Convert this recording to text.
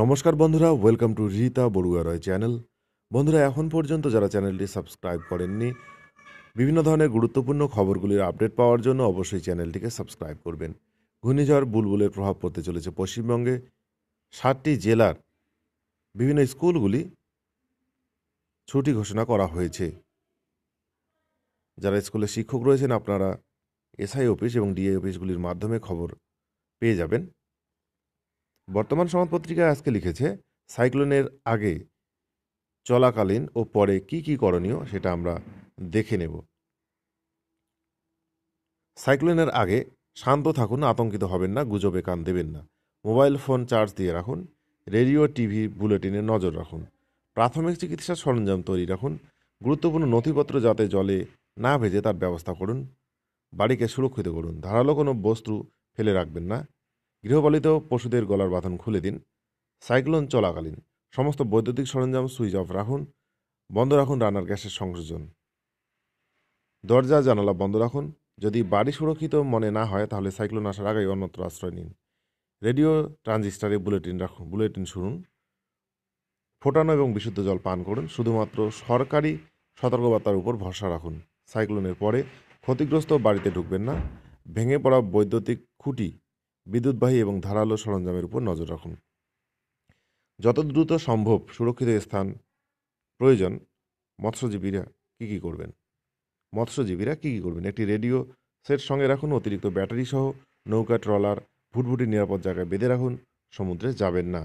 নমস্কার বন্ধুরা welcome to Rita Barua Roy channel বন্ধুরা এখন পর্যন্ত যারা চ্যানেলটি সাবস্ক্রাইব করেননি বিভিন্ন ধরনের গুরুত্বপূর্ণ খবরগুলির আপডেট পাওয়ার জন্য অবশ্যই চ্যানেলটিকে সাবস্ক্রাইব করবেন ঘূর্ণিঝড় বুলবুলের প্রভাব পড়তে চলেছে পশ্চিমবঙ্গে ষাটটি জেলার বিভিন্ন স্কুলগুলি ছুটি ঘোষণা করা হয়েছে যারা স্কুলে শিক্ষক রয়েছেন আপনারা এসআই অফিস এবং ডিএ অফিসগুলির মাধ্যমে খবর পেয়ে যাবেন বর্তমান সমাজ আজকে লিখেছে সাইক্লোনের আগে চলাকালীন ও পরে কি কি করণীয় সেটা আমরা দেখে নেব সাইক্লোনের আগে শান্ত থাকুন আতঙ্কিত হবেন না গুজবে কান দেবেন না মোবাইল ফোন চার্জ দিয়ে রাখুন রেডিও টিভি বুলেটিনে নজর রাখুন প্রাথমিক চিকিৎসার সরঞ্জাম তৈরি রাখুন গুরুত্বপূর্ণ নথিপত্র যাতে জলে না ভেজে তার ব্যবস্থা করুন বাড়িকে সুরক্ষিত করুন ধারালো কোনো বস্তু ফেলে রাখবেন না গৃহপালিত পশুদের গলার বাঁধন খুলে দিন সাইক্লোন চলাকালীন সমস্ত বৈদ্যুতিক সরঞ্জাম সুইচ অফ রাখুন বন্ধ রাখুন রান্নার গ্যাসের সংযোজন দরজা জানালা বন্ধ রাখুন যদি বাড়ি সুরক্ষিত মনে না হয় তাহলে সাইক্লোন আসার আগেই অন্যত্র আশ্রয় নিন রেডিও ট্রানজিস্টারে বুলেটিন রাখুন বুলেটিন শুনুন ফোটানো এবং বিশুদ্ধ জল পান করুন শুধুমাত্র সরকারি সতর্কবার্তার উপর ভরসা রাখুন সাইক্লোনের পরে ক্ষতিগ্রস্ত বাড়িতে ঢুকবেন না ভেঙে পড়া বৈদ্যুতিক খুঁটি বিদ্যুৎবাহী এবং ধারালো সরঞ্জামের উপর নজর রাখুন যত দ্রুত সম্ভব সুরক্ষিত স্থান প্রয়োজন মৎস্যজীবীরা কী কী করবেন মৎস্যজীবীরা কী কী করবেন একটি রেডিও সেট সঙ্গে রাখুন অতিরিক্ত ব্যাটারি সহ নৌকা ট্রলার ভুটভুটি নিরাপদ জায়গায় বেঁধে রাখুন সমুদ্রে যাবেন না